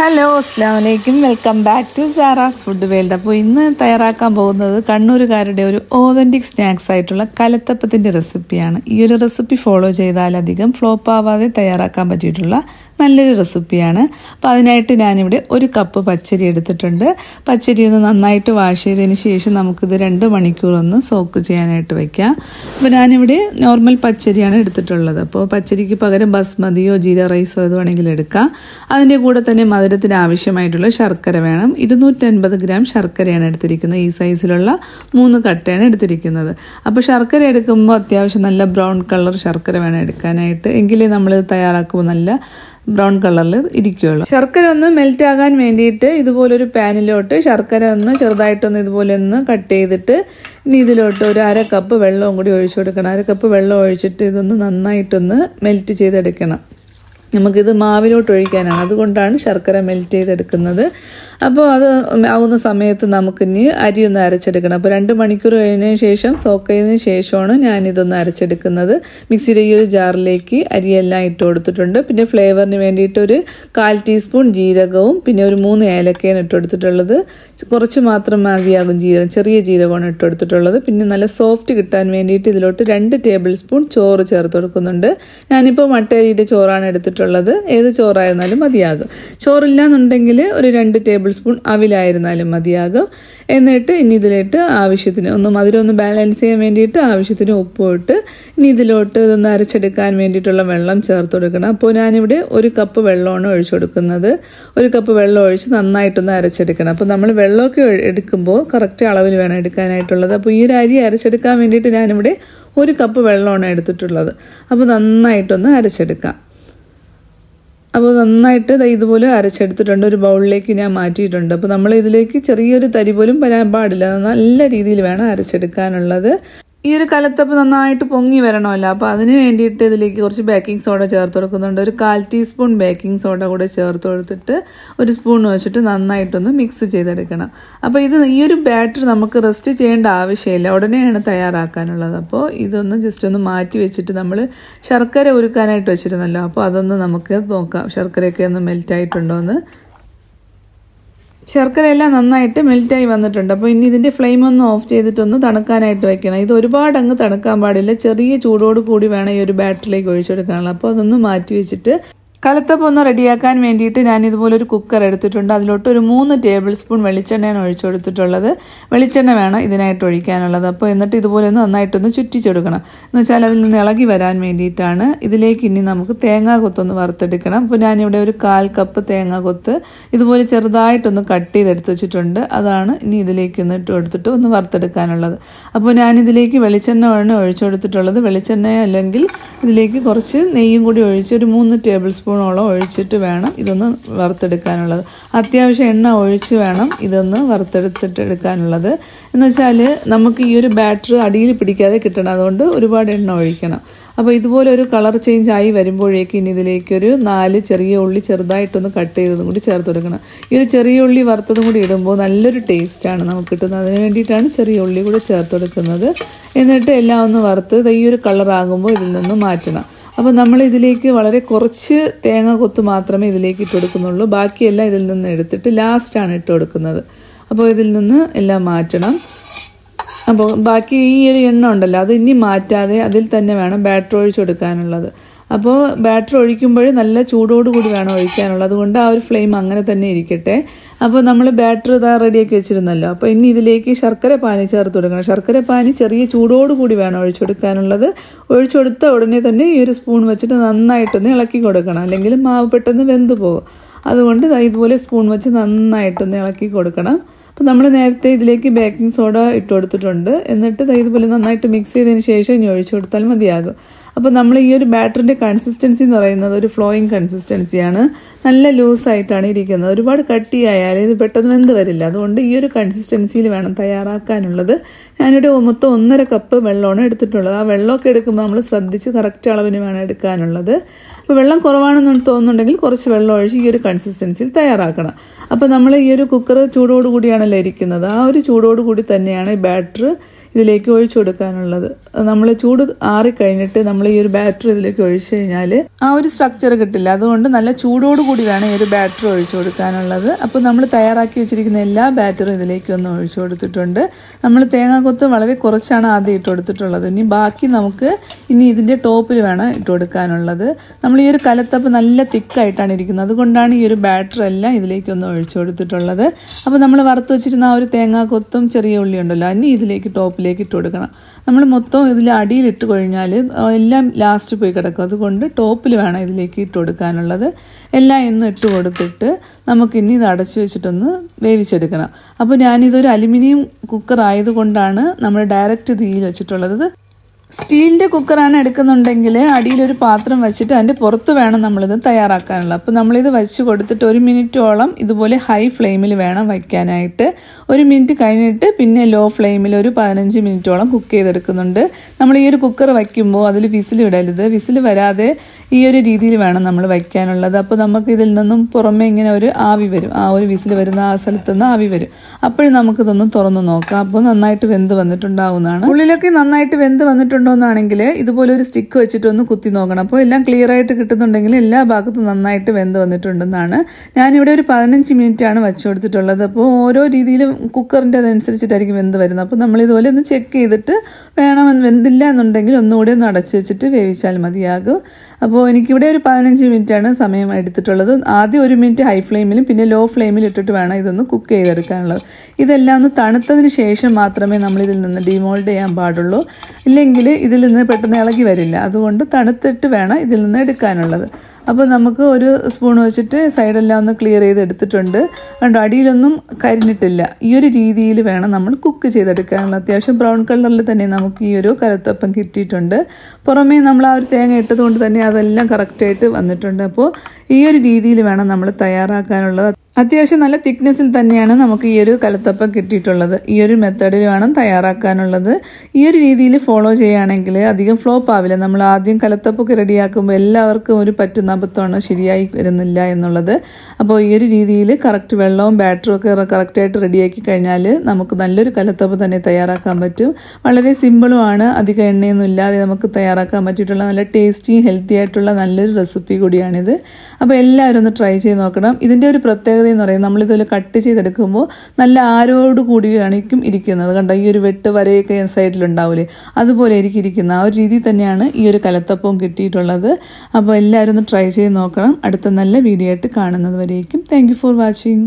hello വലൈക്കും welcome back to Sara's food world അപ്പോൾ ഇന്ന് തയ്യാറാക്കാൻ പോകുന്നത് കണ്ണൂരുകാരുടെ ഒരു ഓതൻറ്റിക് സ്നാക്സ് ആയിട്ടുള്ള കലത്തപ്പത്തിൻ്റെ റെസിപ്പിയാണ് ഈ ഒരു റെസിപ്പി ഫോളോ ചെയ്താൽ അധികം ഫ്ലോപ്പ് ആവാതെ തയ്യാറാക്കാൻ പറ്റിയിട്ടുള്ള നല്ലൊരു റെസിപ്പിയാണ് അപ്പോൾ അതിനായിട്ട് ഞാനിവിടെ ഒരു കപ്പ് പച്ചരി എടുത്തിട്ടുണ്ട് പച്ചരി ഒന്ന് നന്നായിട്ട് വാഷ് ചെയ്തതിന് ശേഷം നമുക്കിത് രണ്ട് മണിക്കൂറൊന്ന് സോക്ക് ചെയ്യാനായിട്ട് വയ്ക്കാം അപ്പോൾ ഞാനിവിടെ നോർമൽ പച്ചരിയാണ് എടുത്തിട്ടുള്ളത് അപ്പോൾ പച്ചരിക്ക് പകരം ബസ്മതിയോ ജീര റൈസോ ഇത് വേണമെങ്കിൽ എടുക്കാം അതിൻ്റെ കൂടെ തന്നെ മധുര മധുരത്തിന് ആവശ്യമായിട്ടുള്ള ശർക്കര വേണം ഇരുന്നൂറ്റൻപത് ഗ്രാം ശർക്കരയാണ് എടുത്തിരിക്കുന്നത് ഈ സൈസിലുള്ള മൂന്ന് കട്ടയാണ് എടുത്തിരിക്കുന്നത് അപ്പോൾ ശർക്കര എടുക്കുമ്പോൾ അത്യാവശ്യം നല്ല ബ്രൗൺ കളർ ശർക്കര വേണം എടുക്കാനായിട്ട് എങ്കിലേ നമ്മൾ തയ്യാറാക്കുമ്പോൾ നല്ല ബ്രൗൺ കളറിൽ ഇരിക്കുകയുള്ളൂ ശർക്കര ഒന്ന് മെൽറ്റ് ആകാൻ വേണ്ടിയിട്ട് ഇതുപോലൊരു പാനിലോട്ട് ശർക്കര ഒന്ന് ചെറുതായിട്ടൊന്ന് ഇതുപോലെ ഒന്ന് കട്ട് ചെയ്തിട്ട് ഇനി ഇതിലോട്ട് ഒരു അര കപ്പ് വെള്ളവും കൂടി ഒഴിച്ചു കൊടുക്കണം അര കപ്പ് വെള്ളം ഒഴിച്ചിട്ട് ഇതൊന്ന് നന്നായിട്ടൊന്ന് മെൽറ്റ് ചെയ്തെടുക്കണം നമുക്കിത് മാവിലോട്ട് ഒഴിക്കാനാണ് അതുകൊണ്ടാണ് ശർക്കര മെൽറ്റ് ചെയ്തെടുക്കുന്നത് അപ്പോൾ അത് ആവുന്ന സമയത്ത് നമുക്കിനി അരി ഒന്ന് അരച്ചെടുക്കണം അപ്പോൾ രണ്ട് മണിക്കൂർ കഴിഞ്ഞതിന് ശേഷം സോക്കയതിന് ശേഷമാണ് ഞാനിതൊന്ന് അരച്ചെടുക്കുന്നത് മിക്സിയിലെ ഈ ഒരു ജാറിലേക്ക് അരിയെല്ലാം ഇട്ട് കൊടുത്തിട്ടുണ്ട് പിന്നെ ഫ്ലേവറിന് വേണ്ടിയിട്ട് ഒരു കാൽ ടീസ്പൂൺ ജീരകവും പിന്നെ ഒരു മൂന്ന് ഏലക്കയാണ് ഇട്ട് കൊടുത്തിട്ടുള്ളത് കുറച്ച് മാത്രം മതിയാകും ജീരകം ചെറിയ ജീരകമാണ് ഇട്ട് കൊടുത്തിട്ടുള്ളത് പിന്നെ നല്ല സോഫ്റ്റ് കിട്ടാൻ വേണ്ടിയിട്ട് ഇതിലോട്ട് രണ്ട് ടേബിൾ സ്പൂൺ ചോറ് ചേർത്ത് കൊടുക്കുന്നുണ്ട് ഞാനിപ്പോൾ മട്ടേരിയുടെ ചോറാണ് എടുത്തിട്ടുള്ളത് എടുത്തിട്ടുള്ളത് ഏത് ചോറായിരുന്നാലും മതിയാകും ചോറില്ല എന്നുണ്ടെങ്കിൽ ഒരു രണ്ട് ടേബിൾ സ്പൂൺ അവിലായിരുന്നാലും മതിയാകും എന്നിട്ട് ഇനി ഇതിലിട്ട് ആവശ്യത്തിന് ഒന്ന് മധുരം ഒന്ന് ബാലൻസ് ചെയ്യാൻ വേണ്ടിയിട്ട് ആവശ്യത്തിന് ഉപ്പിട്ട് ഇനി ഇതിലോട്ട് ഇതൊന്ന് അരച്ചെടുക്കാൻ വേണ്ടിയിട്ടുള്ള വെള്ളം ചേർത്ത് കൊടുക്കണം അപ്പോൾ ഞാനിവിടെ ഒരു കപ്പ് വെള്ളമാണ് ഒഴിച്ചു കൊടുക്കുന്നത് ഒരു കപ്പ് വെള്ളം ഒഴിച്ച് നന്നായിട്ടൊന്ന് അരച്ചെടുക്കണം അപ്പോൾ നമ്മൾ വെള്ളമൊക്കെ എടുക്കുമ്പോൾ കറക്റ്റ് അളവിൽ വേണം എടുക്കാനായിട്ടുള്ളത് അപ്പോൾ ഈ ഒരു അരി അരച്ചെടുക്കാൻ വേണ്ടിയിട്ട് ഞാനിവിടെ ഒരു കപ്പ് വെള്ളമാണ് എടുത്തിട്ടുള്ളത് അപ്പോൾ നന്നായിട്ടൊന്ന് അരച്ചെടുക്കാം അപ്പോൾ നന്നായിട്ട് ഇതുപോലെ അരച്ചെടുത്തിട്ടുണ്ട് ഒരു ബൗളിലേക്ക് ഞാൻ മാറ്റിയിട്ടുണ്ട് അപ്പോൾ നമ്മൾ ഇതിലേക്ക് ചെറിയൊരു തരി പോലും വരാൻ പാടില്ല നല്ല രീതിയിൽ വേണം അരച്ചെടുക്കാനുള്ളത് ഈ ഒരു കലത്തപ്പ് നന്നായിട്ട് പൊങ്ങി വരണമല്ലോ അപ്പോൾ അതിന് വേണ്ടിയിട്ട് ഇതിലേക്ക് കുറച്ച് ബേക്കിംഗ് സോഡ ചേർത്ത് കൊടുക്കുന്നുണ്ട് ഒരു കാൽ ടീസ്പൂൺ ബേക്കിംഗ് സോഡ കൂടെ ചേർത്ത് കൊടുത്തിട്ട് ഒരു സ്പൂൺ വെച്ചിട്ട് നന്നായിട്ടൊന്ന് മിക്സ് ചെയ്തെടുക്കണം അപ്പോൾ ഇത് ഈ ഒരു ബാറ്റർ നമുക്ക് റെസ്റ്റ് ചെയ്യേണ്ട ആവശ്യമില്ല ഉടനെയാണ് തയ്യാറാക്കാനുള്ളത് അപ്പോൾ ഇതൊന്ന് ജസ്റ്റ് ഒന്ന് മാറ്റി വെച്ചിട്ട് നമ്മൾ ശർക്കര ഉരുക്കാനായിട്ട് വെച്ചിരുന്നല്ലോ അപ്പോൾ അതൊന്ന് നമുക്ക് നോക്കാം ശർക്കരയൊക്കെ ഒന്ന് മെൽറ്റ് എന്ന് ശർക്കരയെല്ലാം നന്നായിട്ട് മെൽറ്റായി വന്നിട്ടുണ്ട് അപ്പോൾ ഇനി ഇതിൻ്റെ ഫ്ലെയിം ഒന്ന് ഓഫ് ചെയ്തിട്ടൊന്ന് തണുക്കാനായിട്ട് വെക്കണം ഇത് ഒരുപാട് അങ്ങ് തണുക്കാൻ പാടില്ല ചെറിയ ചൂടോട് കൂടി വേണം ഈ ഒരു ബാറ്ററിലേക്ക് ഒഴിച്ചെടുക്കാനുള്ളത് അപ്പോൾ അതൊന്ന് മാറ്റി വെച്ചിട്ട് കലത്തപ്പം ഒന്ന് റെഡിയാക്കാൻ വേണ്ടിയിട്ട് ഞാൻ ഇതുപോലെ ഒരു കുക്കർ എടുത്തിട്ടുണ്ട് അതിലോട്ട് ഒരു മൂന്ന് ടേബിൾ സ്പൂൺ വെളിച്ചെണ്ണയാണ് ഒഴിച്ചു കൊടുത്തിട്ടുള്ളത് വെളിച്ചെണ്ണ വേണം ഇതിനായിട്ട് ഒഴിക്കാനുള്ളത് അപ്പോൾ എന്നിട്ട് ഇതുപോലെ ഒന്ന് നന്നായിട്ടൊന്ന് ചുറ്റിച്ചെടുക്കണം എന്ന് വെച്ചാൽ അതിൽ നിന്ന് ഇളകി വരാൻ വേണ്ടിയിട്ടാണ് ഇതിലേക്ക് ഇനി നമുക്ക് തേങ്ങാ കൊത്തൊന്ന് വറുത്തെടുക്കണം അപ്പോൾ ഞാനിവിടെ ഒരു കാൽ കപ്പ് തേങ്ങാ കൊത്ത് ഇതുപോലെ ചെറുതായിട്ടൊന്ന് കട്ട് ചെയ്തെടുത്ത് വെച്ചിട്ടുണ്ട് അതാണ് ഇനി ഇതിലേക്ക് ഒന്ന് ഇട്ട് എടുത്തിട്ട് ഒന്ന് വറുത്തെടുക്കാനുള്ളത് അപ്പോൾ ഞാനിതിലേക്ക് വെളിച്ചെണ്ണ ആണ് ഒഴിച്ചു കൊടുത്തിട്ടുള്ളത് വെളിച്ചെണ്ണ അല്ലെങ്കിൽ ഇതിലേക്ക് കുറച്ച് നെയ്യും കൂടി ഒഴിച്ച് ഒരു മൂന്ന് ടേബിൾ സ്പൂൺ സ്പൂണോളം ഒഴിച്ചിട്ട് വേണം ഇതൊന്ന് വറുത്തെടുക്കാനുള്ളത് അത്യാവശ്യം എണ്ണ ഒഴിച്ച് വേണം ഇതൊന്ന് വറുത്തെടുത്തിട്ട് എടുക്കാനുള്ളത് എന്ന് വെച്ചാൽ നമുക്ക് ഈ ഒരു ബാറ്റർ അടിയിൽ പിടിക്കാതെ കിട്ടണം അതുകൊണ്ട് ഒരുപാട് എണ്ണ ഒഴിക്കണം അപ്പോൾ ഇതുപോലെ ഒരു കളർ ചേഞ്ച് ആയി വരുമ്പോഴേക്ക് ഇനി ഇതിലേക്കൊരു നാല് ചെറിയ ഉള്ളി ചെറുതായിട്ടൊന്ന് കട്ട് ചെയ്തതും കൂടി ചേർത്ത് കൊടുക്കണം ഈ ഒരു ചെറിയ ഉള്ളി വറുത്തതും കൂടി ഇടുമ്പോൾ നല്ലൊരു ടേസ്റ്റാണ് നമുക്ക് കിട്ടുന്നത് അതിന് വേണ്ടിയിട്ടാണ് ചെറിയ ഉള്ളി കൂടെ ചേർത്ത് കൊടുക്കുന്നത് എന്നിട്ട് എല്ലാം ഒന്ന് വറുത്ത് ഈ ഒരു കളറാകുമ്പോൾ ഇതിൽ നിന്ന് മാറ്റണം അപ്പോൾ നമ്മൾ ഇതിലേക്ക് വളരെ കുറച്ച് തേങ്ങ കൊത്ത് മാത്രമേ ഇതിലേക്ക് ഇട്ട് കൊടുക്കുന്നുള്ളൂ ബാക്കിയെല്ലാം ഇതിൽ നിന്ന് എടുത്തിട്ട് ലാസ്റ്റാണ് ഇട്ട് കൊടുക്കുന്നത് അപ്പോൾ ഇതിൽ നിന്ന് എല്ലാം മാറ്റണം അപ്പോൾ ബാക്കി ഈ ഒരു എണ്ണ ഉണ്ടല്ലോ അത് ഇനി മാറ്റാതെ അതിൽ തന്നെ വേണം ബാറ്റർ ഒഴിച്ചു കൊടുക്കാനുള്ളത് അപ്പോൾ ബാറ്റർ ഒഴിക്കുമ്പോൾ നല്ല ചൂടോടുകൂടി വേണം ഒഴിക്കാനുള്ളത് അതുകൊണ്ട് ആ ഒരു ഫ്ലെയിം അങ്ങനെ തന്നെ ഇരിക്കട്ടെ അപ്പോൾ നമ്മൾ ബാറ്റർ ഇതാ റെഡിയാക്കി വെച്ചിരുന്നല്ലോ അപ്പോൾ ഇനി ഇതിലേക്ക് ശർക്കര പാനി ചേർത്ത് കൊടുക്കണം ശർക്കര പാനി ചെറിയ ചൂടോടുകൂടി വേണം ഒഴിച്ചെടുക്കാനുള്ളത് ഒഴിച്ചെടുത്ത ഉടനെ തന്നെ ഈ ഒരു സ്പൂൺ വെച്ചിട്ട് നന്നായിട്ടൊന്ന് ഇളക്കി കൊടുക്കണം അല്ലെങ്കിൽ മാവ് പെട്ടെന്ന് വെന്ത് പോകും അതുകൊണ്ട് ഇതുപോലെ സ്പൂൺ വെച്ച് നന്നായിട്ടൊന്ന് ഇളക്കി കൊടുക്കണം അപ്പോൾ നമ്മൾ നേരത്തെ ഇതിലേക്ക് ബേക്കിംഗ് സോഡ ഇട്ട് കൊടുത്തിട്ടുണ്ട് എന്നിട്ട് ഇതുപോലെ നന്നായിട്ട് മിക്സ് ചെയ്തതിന് ശേഷം ഇനി ഒഴിച്ചു കൊടുത്താൽ മതിയാകും അപ്പോൾ നമ്മൾ ഈ ഒരു ബാറ്ററിൻ്റെ കൺസിസ്റ്റൻസി എന്ന് പറയുന്നത് ഒരു ഫ്ലോയിങ് കൺസിസ്റ്റൻസിയാണ് നല്ല ലൂസായിട്ടാണ് ഇരിക്കുന്നത് ഒരുപാട് കട്ടിയായാൽ ഇത് പെട്ടെന്ന് വെന്ത് വരില്ല അതുകൊണ്ട് ഈ ഒരു കൺസിസ്റ്റൻസിയിൽ വേണം തയ്യാറാക്കാനുള്ളത് ഞാനിവിടെ മൊത്തം ഒന്നര കപ്പ് വെള്ളമാണ് എടുത്തിട്ടുള്ളത് ആ വെള്ളമൊക്കെ എടുക്കുമ്പോൾ നമ്മൾ ശ്രദ്ധിച്ച് കറക്റ്റ് അളവിന് വേണം എടുക്കാനുള്ളത് അപ്പോൾ വെള്ളം കുറവാണെന്ന് തോന്നുന്നുണ്ടെങ്കിൽ കുറച്ച് വെള്ളം ഒഴിച്ച് ഈ ഒരു കൺസിസ്റ്റൻസിയിൽ തയ്യാറാക്കണം അപ്പോൾ നമ്മൾ ഈ ഒരു കുക്കർ ചൂടോടുകൂടിയാണല്ലോ ഇരിക്കുന്നത് ആ ഒരു ചൂടോടുകൂടി തന്നെയാണ് ഈ ബാറ്റർ ഇതിലേക്ക് ഒഴിച്ചു കൊടുക്കാനുള്ളത് നമ്മൾ ചൂട് ആറിക്കഴിഞ്ഞിട്ട് നമ്മൾ ഈ ഒരു ബാറ്റർ ഇതിലേക്ക് ഒഴിച്ചു കഴിഞ്ഞാൽ ആ ഒരു സ്ട്രക്ചർ കിട്ടില്ല അതുകൊണ്ട് നല്ല ചൂടോട് കൂടി വേണം ഈ ഒരു ബാറ്റർ ഒഴിച്ചു കൊടുക്കാനുള്ളത് അപ്പോൾ നമ്മൾ തയ്യാറാക്കി വെച്ചിരിക്കുന്ന എല്ലാ ബാറ്ററും ഇതിലേക്ക് ഒന്ന് ഒഴിച്ചു കൊടുത്തിട്ടുണ്ട് നമ്മൾ തേങ്ങാക്കൊത്ത് വളരെ കുറച്ചാണ് ആദ്യം ഇട്ട് കൊടുത്തിട്ടുള്ളത് ഇനി ബാക്കി നമുക്ക് ഇനി ഇതിൻ്റെ ടോപ്പിൽ വേണം ഇട്ട് കൊടുക്കാനുള്ളത് നമ്മൾ ഈ ഒരു കലത്തപ്പ് നല്ല തിക്കായിട്ടാണ് ഇരിക്കുന്നത് അതുകൊണ്ടാണ് ഈ ഒരു ബാറ്റർ എല്ലാം ഇതിലേക്ക് ഒന്ന് ഒഴിച്ചു കൊടുത്തിട്ടുള്ളത് അപ്പോൾ നമ്മൾ വറുത്ത് വെച്ചിരുന്ന ആ ഒരു തേങ്ങാക്കൊത്തും ചെറിയ ഉള്ളി ഉണ്ടല്ലോ അനി ഇതിലേക്ക് ടോപ്പ് ടോപ്പിലേക്ക് ഇട്ട് കൊടുക്കണം നമ്മൾ മൊത്തം ഇതിൽ അടിയിലിട്ട് കഴിഞ്ഞാൽ എല്ലാം ലാസ്റ്റ് പോയി കിടക്കും അതുകൊണ്ട് ടോപ്പിൽ വേണം ഇതിലേക്ക് ഇട്ട് കൊടുക്കാനുള്ളത് എല്ലാം ഇന്നും ഇട്ട് കൊടുത്തിട്ട് നമുക്കിനി ഇത് അടച്ചു വെച്ചിട്ടൊന്ന് വേവിച്ചെടുക്കണം അപ്പോൾ ഞാനിതൊരു അലുമിനിയം കുക്കർ ആയതുകൊണ്ടാണ് നമ്മൾ ഡയറക്റ്റ് തീയിൽ വെച്ചിട്ടുള്ളത് സ്റ്റീലിൻ്റെ കുക്കറാണ് എടുക്കുന്നുണ്ടെങ്കിൽ അടിയിലൊരു പാത്രം വെച്ചിട്ട് അതിൻ്റെ പുറത്ത് വേണം നമ്മളിത് തയ്യാറാക്കാനുള്ളത് അപ്പോൾ നമ്മളിത് വെച്ച് കൊടുത്തിട്ട് ഒരു മിനിറ്റോളം ഇതുപോലെ ഹൈ ഫ്ലെയിമിൽ വേണം വയ്ക്കാനായിട്ട് ഒരു മിനിറ്റ് കഴിഞ്ഞിട്ട് പിന്നെ ലോ ഫ്ലെയിമിൽ ഒരു പതിനഞ്ച് മിനിറ്റോളം കുക്ക് ചെയ്തെടുക്കുന്നുണ്ട് നമ്മൾ ഈ ഒരു കുക്കർ വയ്ക്കുമ്പോൾ അതിൽ വിസിൽ ഇടരുത് വിസിൽ വരാതെ ഈ ഒരു രീതിയിൽ വേണം നമ്മൾ വയ്ക്കാനുള്ളത് അപ്പോൾ നമുക്ക് ഇതിൽ നിന്നും പുറമേ ഇങ്ങനെ ഒരു ആവി വരും ആ ഒരു വിസിൽ വരുന്ന ആ സ്ഥലത്ത് നിന്ന് ആവി വരും അപ്പോഴും നമുക്കിതൊന്ന് തുറന്ന് നോക്കാം അപ്പോൾ നന്നായിട്ട് വെന്ത് വന്നിട്ടുണ്ടാവുന്നതാണ് ഉള്ളിലൊക്കെ നന്നായിട്ട് വെന്ത് വന്നിട്ടുണ്ട് വെന്തിട്ടുണ്ടോന്നാണെങ്കിൽ ഇതുപോലെ ഒരു സ്റ്റിക്ക് വെച്ചിട്ടൊന്ന് കുത്തി നോക്കണം അപ്പോൾ എല്ലാം ക്ലിയർ ആയിട്ട് കിട്ടുന്നുണ്ടെങ്കിൽ എല്ലാ ഭാഗത്തും നന്നായിട്ട് വെന്ത് വന്നിട്ടുണ്ടെന്നാണ് ഞാനിവിടെ ഒരു പതിനഞ്ച് മിനിറ്റാണ് വെച്ചു കൊടുത്തിട്ടുള്ളത് അപ്പോൾ ഓരോ രീതിയിലും കുക്കറിൻ്റെ അതനുസരിച്ചിട്ടായിരിക്കും വെന്ത് വരുന്നത് അപ്പോൾ നമ്മൾ ഇതുപോലെ ഒന്ന് ചെക്ക് ചെയ്തിട്ട് വേണമെന്ന് വെന്തില്ല എന്നുണ്ടെങ്കിൽ ഒന്നുകൂടി ഒന്ന് അടച്ച് വെച്ചിട്ട് വേവിച്ചാൽ മതിയാകും അപ്പോൾ എനിക്കിവിടെ ഒരു പതിനഞ്ച് മിനിറ്റാണ് സമയം എടുത്തിട്ടുള്ളത് ആദ്യം ഒരു മിനിറ്റ് ഹൈ ഫ്ലെയിമിലും പിന്നെ ലോ ഫ്ലെയിമിൽ ഇട്ടിട്ട് വേണം ഇതൊന്ന് കുക്ക് ചെയ്തെടുക്കാനുള്ളത് ഇതെല്ലാം ഒന്ന് തണുത്തതിന് ശേഷം മാത്രമേ നമ്മളിതിൽ നിന്ന് ഡിമോൾഡ് ചെയ്യാൻ പാടുള്ളൂ ഇല്ലെങ്കിൽ ഇതിൽ നിന്ന് പെട്ടെന്ന് ഇളകി വരില്ല അതുകൊണ്ട് തണുത്തിട്ട് വേണം ഇതിൽ നിന്ന് എടുക്കാനുള്ളത് അപ്പോൾ നമുക്ക് ഒരു സ്പൂൺ വെച്ചിട്ട് സൈഡെല്ലാം ഒന്ന് ക്ലിയർ ചെയ്ത് എടുത്തിട്ടുണ്ട് കണ്ടോ അടിയിലൊന്നും കരിഞ്ഞിട്ടില്ല ഈ ഒരു രീതിയിൽ വേണം നമ്മൾ കുക്ക് ചെയ്തെടുക്കാനുള്ള അത്യാവശ്യം ബ്രൗൺ കളറിൽ തന്നെ നമുക്ക് ഈ ഒരു കരുത്തപ്പം കിട്ടിയിട്ടുണ്ട് പുറമേ നമ്മൾ ആ ഒരു തേങ്ങ ഇട്ടതുകൊണ്ട് തന്നെ അതെല്ലാം കറക്റ്റായിട്ട് വന്നിട്ടുണ്ട് അപ്പോൾ ഈ ഒരു രീതിയിൽ വേണം നമ്മൾ തയ്യാറാക്കാനുള്ളത് അത്യാവശ്യം നല്ല തിക്നെസ്സിൽ തന്നെയാണ് നമുക്ക് ഈ ഒരു കലത്തപ്പം കിട്ടിയിട്ടുള്ളത് ഈ ഒരു മെത്തേഡിൽ വേണം തയ്യാറാക്കാനുള്ളത് ഈ ഒരു രീതിയിൽ ഫോളോ ചെയ്യുകയാണെങ്കിൽ അധികം ഫ്ലോപ്പ് ആവില്ല നമ്മൾ ആദ്യം കലത്തപ്പൊക്കെ റെഡിയാക്കുമ്പോൾ എല്ലാവർക്കും ഒരു പറ്റുന്ന അബദ്ധമാണ് ശരിയായി വരുന്നില്ല എന്നുള്ളത് അപ്പോൾ ഈ ഒരു രീതിയിൽ കറക്റ്റ് വെള്ളവും ബാറ്ററും ഒക്കെ കറക്റ്റായിട്ട് റെഡിയാക്കി കഴിഞ്ഞാൽ നമുക്ക് നല്ലൊരു കലത്തപ്പം തന്നെ തയ്യാറാക്കാൻ പറ്റും വളരെ സിമ്പിളുമാണ് അധികം എണ്ണയൊന്നും ഇല്ലാതെ നമുക്ക് തയ്യാറാക്കാൻ പറ്റിയിട്ടുള്ള നല്ല ടേസ്റ്റി ഹെൽത്തി ആയിട്ടുള്ള നല്ലൊരു റെസിപ്പി കൂടിയാണിത് അപ്പോൾ എല്ലാവരും ഒന്ന് ട്രൈ ചെയ്ത് നോക്കണം ഇതിൻ്റെ ഒരു പ്രത്യേകത പ്രത്യേകത എന്ന് പറയുന്നത് നമ്മളിതുപോലെ കട്ട് ചെയ്തെടുക്കുമ്പോൾ നല്ല ആരോട് കൂടിയാണിക്കും ഇരിക്കുന്നത് കണ്ടോ ഈ ഒരു വെട്ട് വരയൊക്കെ സൈഡിലുണ്ടാവില്ലേ അതുപോലെ ആയിരിക്കും ഇരിക്കുന്നത് ആ ഒരു രീതി തന്നെയാണ് ഈ ഒരു കലത്തപ്പവും കിട്ടിയിട്ടുള്ളത് അപ്പോൾ എല്ലാവരും ഒന്ന് ട്രൈ ചെയ്ത് നോക്കണം അടുത്ത നല്ല വീഡിയോ ആയിട്ട് കാണുന്നത് വരേക്കും താങ്ക് ഫോർ വാച്ചിങ്